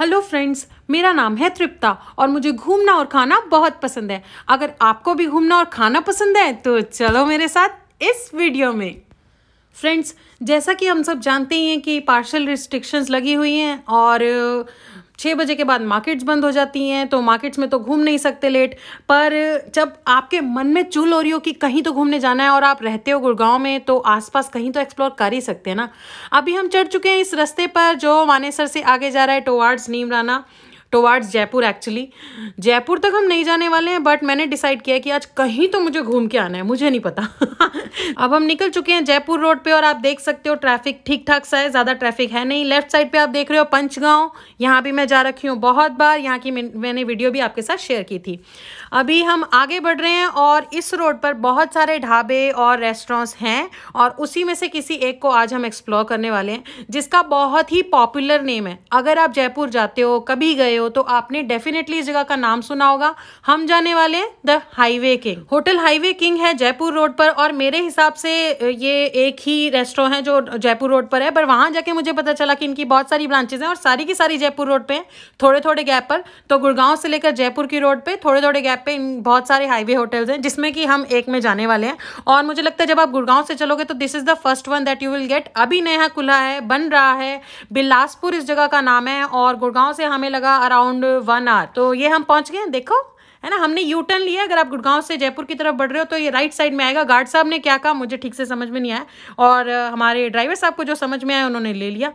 hello friends मेरा नाम है तृप्ता और मुझे घूमना और खाना बहुत पसंद है अगर आपको भी घूमना और खाना पसंद है तो चलो मेरे साथ इस वीडियो में फ्रेंड्स जैसा कि हम सब जानते ही हैं कि पार्शल रिस्ट्रिक्शंस लगी हुई हैं और छः बजे के बाद मार्केट्स बंद हो जाती हैं तो मार्केट्स में तो घूम नहीं सकते लेट पर जब आपके मन में चूल हो रही हो कि कहीं तो घूमने जाना है और आप रहते हो गुड़गांव में तो आसपास कहीं तो एक्सप्लोर कर ही सकते हैं ना अभी हम चढ़ चुके हैं इस रास्ते पर जो मानेसर से आगे जा रहा है towards Neemrana towards Jaipur actually Jaipur तक हम नहीं जाने वाले हैं बट मैंने डिसाइड किया कि आज कहीं तो मुझे घूम के आना है मुझे नहीं पता अब हम निकल चुके हैं जयपुर रोड पे और आप देख सकते हो ट्रैफिक ठीक ठाक सा है ज़्यादा ट्रैफिक है नहीं लेफ्ट साइड पे आप देख रहे हो पंचगांव यहाँ भी मैं जा रखी हूँ बहुत बार यहाँ की मैंने वीडियो भी आपके साथ शेयर की थी अभी हम आगे बढ़ रहे हैं और इस रोड पर बहुत सारे ढाबे और रेस्टोरेंट्स हैं और उसी में से किसी एक को आज हम एक्सप्लोर करने वाले हैं जिसका बहुत ही पॉपुलर नेम है अगर आप जयपुर जाते हो कभी गए हो तो आपने डेफिनेटली इस जगह का नाम सुना होगा हम जाने वाले the highway king hotel highway king है जयपुर रोड पर और मेरे हिसाब से ये एक ही रेस्टोरेंट है जो जयपुर रोड पर है पर वहां जाके मुझे पता चला कि इनकी बहुत सारी ब्रांचेज हैं और सारी की सारी जयपुर रोड पे थोड़े थोड़े गैप पर तो गुड़गांव से लेकर जयपुर की रोड पे थोड़े थोड़े गैप पे बहुत सारे हाईवे होटल्स हैं जिसमें कि हम एक में जाने वाले हैं और मुझे लगता है जब आप गुड़गांव से चलोगे तो this is the first one that you will get अभी नया खुला है बन रहा है बिलासपुर इस जगह का नाम है और गुड़गांव से हमें लगा अराउंड वन आवर तो ये हम पहुंच गए देखो है ना हमने यू टर्न लिया अगर आप गुड़गांव से जयपुर की तरफ बढ़ रहे हो तो ये राइट साइड में आएगा गार्ड साहब ने क्या कहा मुझे ठीक से समझ में नहीं आया और हमारे ड्राइवर साहब को जो समझ में आया उन्होंने ले लिया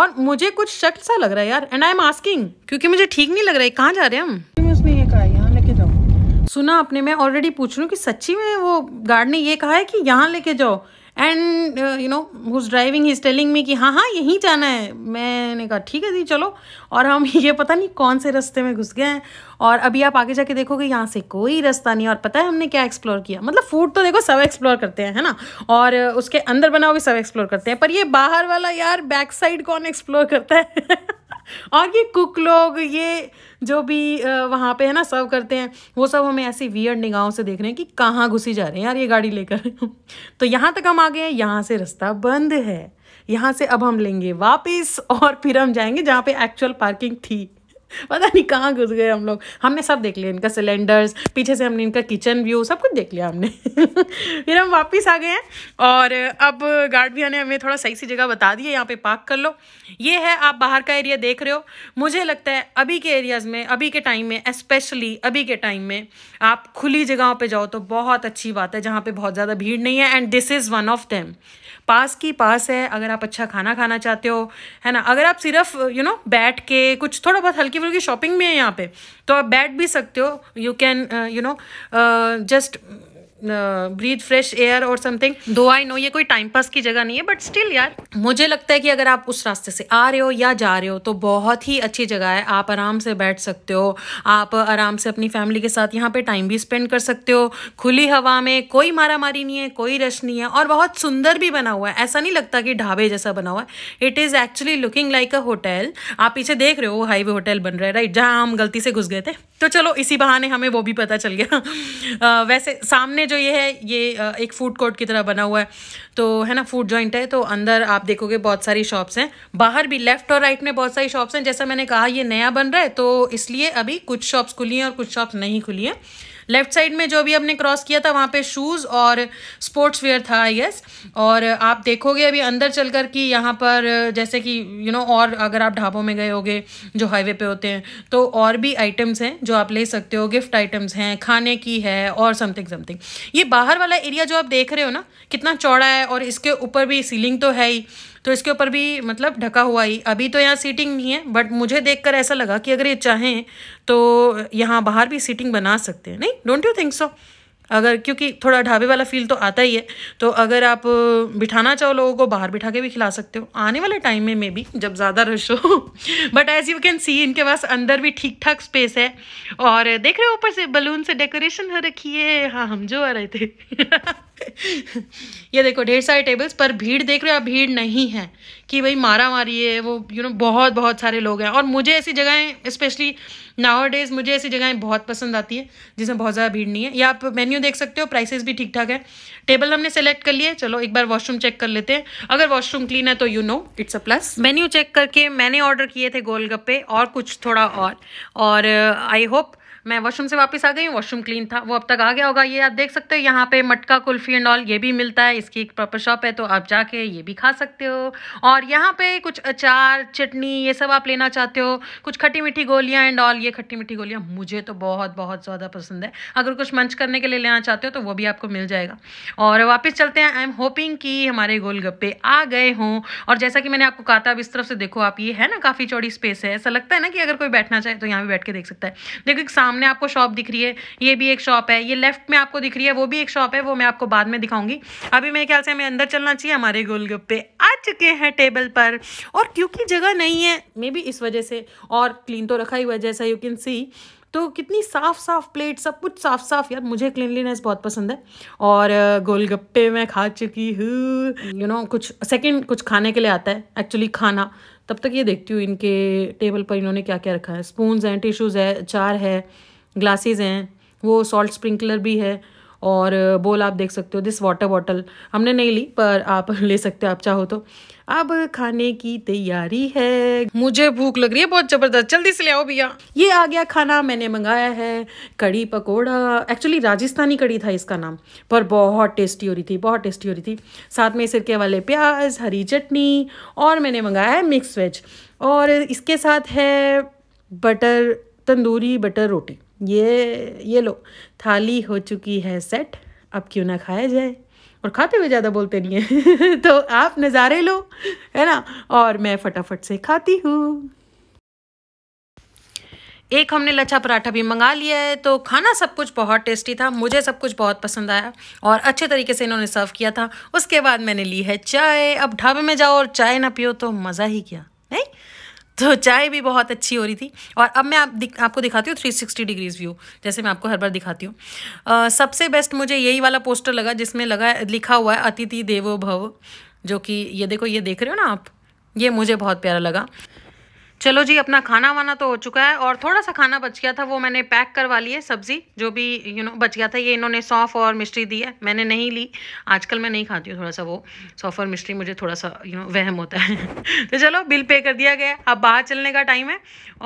और मुझे कुछ शक सा लग रहा है यार एंड आई एम आस्किंग क्योंकि मुझे ठीक नहीं लग रहा है कहाँ जा रहे हैं हम उसने ये कहा यहाँ लेके जाओ सुना अपने मैं ऑलरेडी पूछ रही हूँ कि सच्ची में वो गार्ड ने ये कहा है कि यहाँ लेके जाओ and you know who's driving is telling me कि हाँ हाँ यहीं जाना है मैंने कहा ठीक है जी चलो और हम ये पता नहीं कौन से रास्ते में घुस गए हैं और अभी आप आगे जाके देखोगे यहाँ से कोई रास्ता नहीं और पता है हमने क्या एक्सप्लोर किया मतलब फूड तो देखो सब एक्सप्लोर करते हैं है ना और uh, उसके अंदर बना हुआ भी सब एक्सप्लोर करते हैं पर ये बाहर वाला यार बैक साइड कौन एक्सप्लोर करता है और ये कुक लोग ये जो भी वहाँ पे है ना सर्व करते हैं वो सब हमें ऐसी वियर निगाहों से देख रहे हैं कि कहाँ घुसी जा रहे हैं यार ये गाड़ी लेकर तो यहाँ तक हम आ गए हैं यहाँ से रास्ता बंद है यहाँ से अब हम लेंगे वापस और फिर हम जाएंगे जहाँ पे एक्चुअल पार्किंग थी पता नहीं कहाँ घुस गए हम लोग हमने सब देख लिया इनका सिलेंडर्स पीछे से हमने इनका किचन व्यू सब कुछ देख लिया हमने फिर हम वापस आ गए हैं और अब गार्ड भैया ने हमें थोड़ा सही सी जगह बता दी है यहाँ पे पार्क कर लो ये है आप बाहर का एरिया देख रहे हो मुझे लगता है अभी के एरियाज़ में अभी के टाइम में स्पेशली अभी के टाइम में आप खुली जगहों पर जाओ तो बहुत अच्छी बात है जहाँ पर बहुत ज़्यादा भीड़ नहीं है and this is one of them पास की पास है अगर आप अच्छा खाना खाना चाहते हो है ना अगर आप सिर्फ यू नो बैठ के कुछ थोड़ा बहुत हल्की करो कि शॉपिंग में है यहाँ पे तो आप बैठ भी सकते हो you can you know just breathe fresh air और समथिंग दो आई नो ये कोई टाइम पास की जगह नहीं है बट स्टिल यार मुझे लगता है कि अगर आप उस रास्ते से आ रहे हो या जा रहे हो तो बहुत ही अच्छी जगह है आप आराम से बैठ सकते हो आप आराम से अपनी फैमिली के साथ यहाँ पे टाइम भी स्पेंड कर सकते हो खुली हवा में कोई मारा मारी नहीं है कोई रश नहीं है और बहुत सुंदर भी बना हुआ है ऐसा नहीं लगता कि ढाबे जैसा बना हुआ है it is actually looking like a hotel आप पीछे देख रहे हो हाईवे होटल बन रहा है राइट जहाँ हम गलती से घुस गए थे तो चलो इसी बहाने हमें वो भी पता चल गया वैसे सामने में जो ये है ये एक फूड कोर्ट की तरह बना हुआ है तो है ना फूड जॉइंट है तो अंदर आप देखोगे बहुत सारी शॉप्स हैं बाहर भी लेफ्ट और राइट में बहुत सारी शॉप्स हैं जैसा मैंने कहा ये नया बन रहा है तो इसलिए अभी कुछ शॉप्स खुली हैं और कुछ शॉप्स नहीं खुली हैं लेफ्ट साइड में जो भी हमने क्रॉस किया था वहाँ पे शूज़ और स्पोर्ट्स वेयर था यस और आप देखोगे अभी अंदर चल कर कि यहाँ पर जैसे कि यू नो और अगर आप ढाबों में गए होगे जो हाईवे पे होते हैं तो और भी आइटम्स हैं जो आप ले सकते हो गिफ्ट आइटम्स हैं खाने की है और समथिंग समथिंग ये बाहर वाला एरिया जो आप देख रहे हो ना कितना चौड़ा है और इसके ऊपर भी सीलिंग तो है ही तो इसके ऊपर भी मतलब ढका हुआ ही अभी तो यहाँ सीटिंग नहीं है बट मुझे देखकर ऐसा लगा कि अगर ये चाहें तो यहाँ बाहर भी सीटिंग बना सकते हैं नहीं डोंट यू थिंक सो अगर क्योंकि थोड़ा ढाबे वाला फील तो आता ही है तो अगर आप बिठाना चाहो लोगों को बाहर बिठा के भी खिला सकते हो आने वाले टाइम में मे बी जब ज़्यादा रश हो but as you can see इनके पास अंदर भी ठीक ठाक स्पेस है और देख रहे हो ऊपर से बलून से डेकोरेशन हो रखी है हाँ हम जो आ रहे थे ये देखो ढेर सारे टेबल्स पर भीड़ देख रहे हो आप भीड़ नहीं है कि भाई मारा मारी है वो यू you नो know, बहुत बहुत सारे लोग हैं और मुझे ऐसी जगहें स्पेशली नावर डेज मुझे ऐसी जगहें बहुत पसंद आती है जिसमें बहुत ज़्यादा भीड़ नहीं है या आप मेन्यू देख सकते हो प्राइसेस भी ठीक ठाक है टेबल हमने सेलेक्ट कर लिए चलो एक बार वॉशरूम चेक कर लेते हैं अगर वॉशरूम क्लीन है तो you know it's a plus menu check करके मैंने ऑर्डर किए थे गोलगप्पे और कुछ थोड़ा और आई होप uh, मैं वॉशरूम से वापस आ गई हूँ वॉशरूम क्लीन था वो अब तक आ गया होगा ये आप देख सकते हो यहाँ पे मटका कुल्फी एंड ऑल ये भी मिलता है इसकी एक प्रॉपर शॉप है तो आप जाके ये भी खा सकते हो और यहाँ पे कुछ अचार चटनी ये सब आप लेना चाहते हो कुछ खट्टी मीठी गोलियाँ एंड ऑल ये खट्टी मीठी गोलियाँ मुझे तो बहुत बहुत ज़्यादा पसंद है अगर कुछ मंच करने के लिए लेना चाहते हो तो वो भी आपको मिल जाएगा और वापस चलते हैं आई एम होपिंग कि हमारे गोलगप्पे आ गए हों और जैसा कि मैंने आपको कहा था अब इस तरफ से देखो आप ये है ना काफ़ी चौड़ी स्पेस है ऐसा लगता है ना कि अगर कोई बैठना चाहे तो यहाँ भी बैठ के देख सकता है देखो एक सामने सामने आपको शॉप दिख रही है ये भी एक शॉप है ये लेफ्ट में आपको दिख रही है वो भी एक शॉप है वो मैं आपको बाद में दिखाऊंगी अभी मेरे ख्याल से हमें अंदर चलना चाहिए हमारे गोलगप्पे आ चुके हैं टेबल पर और क्योंकि जगह नहीं है मे बी इस वजह से और क्लीन तो रखा ही हुआ जैसा यू कैन सी तो कितनी साफ साफ प्लेट सब कुछ साफ साफ यार मुझे क्लिनलीनेस बहुत पसंद है और गोलगप्पे मैं खा चुकी हूँ यू नो कुछ सेकंड कुछ खाने के लिए आता है एक्चुअली खाना तब तक ये देखती हूँ इनके टेबल पर इन्होंने क्या क्या रखा है स्पूनस हैं टिश्यूज़ है चार है ग्लासेज हैं वो सॉल्ट स्प्रिंकलर भी है और बोल आप देख सकते हो दिस वाटर बॉटल हमने नहीं ली पर आप ले सकते हो आप चाहो तो अब खाने की तैयारी है मुझे भूख लग रही है बहुत ज़बरदस्त जल्दी से ले आओ भैया ये आ गया खाना मैंने मंगाया है कड़ी पकौड़ा एक्चुअली राजस्थानी कड़ी था इसका नाम पर बहुत टेस्टी हो रही थी बहुत टेस्टी हो रही थी साथ में सिरके वाले प्याज हरी चटनी और मैंने मंगाया है मिक्स वेज और इसके साथ है बटर तंदूरी बटर रोटी ये ये लो थाली हो चुकी है सेट अब क्यों ना खाया जाए और खाते हुए ज़्यादा बोलते नहीं है तो आप नज़ारे लो है ना और मैं फटाफट से खाती हूँ एक हमने लच्छा पराठा भी मंगा लिया है तो खाना सब कुछ बहुत टेस्टी था मुझे सब कुछ बहुत पसंद आया और अच्छे तरीके से इन्होंने सर्व किया था उसके बाद मैंने ली है चाय अब ढाबे में जाओ और चाय ना पियो तो मज़ा ही किया नहीं तो चाय भी बहुत अच्छी हो रही थी और अब मैं आप दिख, आपको दिखाती हूँ 360 डिग्रीज व्यू जैसे मैं आपको हर बार दिखाती हूँ सबसे बेस्ट मुझे यही वाला पोस्टर लगा जिसमें लगा लिखा हुआ है अतिथि देवो भव जो कि ये देखो ये देख रहे हो ना आप ये मुझे बहुत प्यारा लगा चलो जी अपना खाना वाना तो हो चुका है और थोड़ा सा खाना बच गया था वो मैंने पैक करवा लिया सब्ज़ी जो भी यू you नो know, बच गया था ये इन्होंने सौंफ और मिश्री दी है मैंने नहीं ली आजकल मैं नहीं खाती हूँ थोड़ा सा वो सौंफ और मिश्री मुझे थोड़ा सा यू you नो know, वहम होता है तो चलो बिल पे कर दिया गया अब बाहर चलने का टाइम है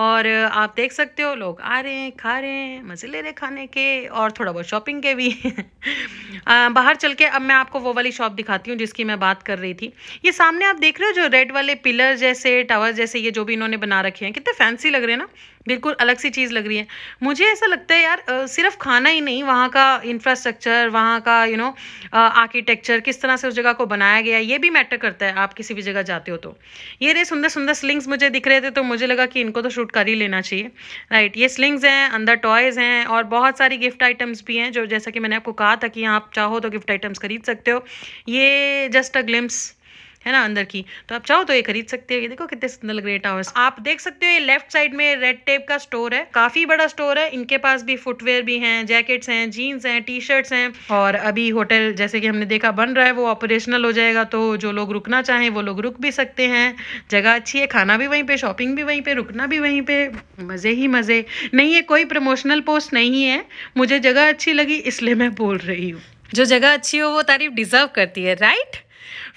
और आप देख सकते हो लोग आ रहे हैं खा रहे हैं मज़े ले रहे खाने के और थोड़ा बहुत शॉपिंग के भी बाहर चल के अब मैं आपको वो वाली शॉप दिखाती हूँ जिसकी मैं बात कर रही थी ये सामने आप देख रहे हो जो रेड वाले पिलर जैसे टावर जैसे ये जो भी इन्होंने बना रखे हैं कितने फैंसी लग रहे हैं ना बिल्कुल अलग सी चीज़ लग रही है मुझे ऐसा लगता है यार सिर्फ खाना ही नहीं वहाँ का इंफ्रास्ट्रक्चर वहाँ का यू नो आर्किटेक्चर किस तरह से उस जगह को बनाया गया ये भी मैटर करता है आप किसी भी जगह जाते हो तो ये रे सुंदर सुंदर स्लिंग्स मुझे दिख रहे थे तो मुझे लगा कि इनको तो शूट कर ही लेना चाहिए राइट ये स्लिंग्स हैं अंदर टॉयज़ हैं और बहुत सारी गिफ्ट आइटम्स भी हैं जो जैसा कि मैंने आपको कहा था कि आप चाहो तो गिफ्ट आइटम्स खरीद सकते हो ये जस्ट अ ग्लिम्स है ना अंदर की तो आप चाहो तो ये खरीद सकते हो ये देखो कितने सुंदर लग रहे टावर्स आप देख सकते हो ये लेफ्ट साइड में रेड टेप का स्टोर है काफी बड़ा स्टोर है इनके पास भी फुटवेयर भी हैं जैकेट्स हैं जीन्स हैं टी शर्ट्स हैं और अभी होटल जैसे कि हमने देखा बन रहा है वो ऑपरेशनल हो जाएगा तो जो लोग रुकना चाहें वो लोग रुक भी सकते हैं जगह अच्छी है खाना भी वहीं पे शॉपिंग भी वहीं पे रुकना भी वहीं पे मज़े ही मज़े नहीं ये कोई प्रमोशनल पोस्ट नहीं है मुझे जगह अच्छी लगी इसलिए मैं बोल रही हूँ जो जगह अच्छी हो वो तारीफ डिज़र्व करती है राइट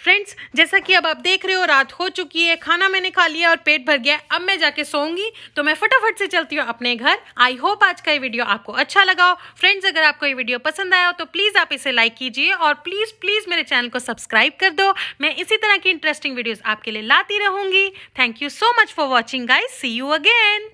फ्रेंड्स जैसा कि अब आप देख रहे हो रात हो चुकी है खाना मैंने खा लिया और पेट भर गया अब मैं जाके सोऊंगी तो मैं फटाफट से चलती हूँ अपने घर आई होप आज का ये वीडियो आपको अच्छा लगा हो फ्रेंड्स अगर आपको ये वीडियो पसंद आया हो तो प्लीज़ आप इसे लाइक कीजिए और प्लीज़ प्लीज़ मेरे चैनल को सब्सक्राइब कर दो मैं इसी तरह की इंटरेस्टिंग वीडियोज़ आपके लिए लाती रहूँगी thank you so much for watching guys see you again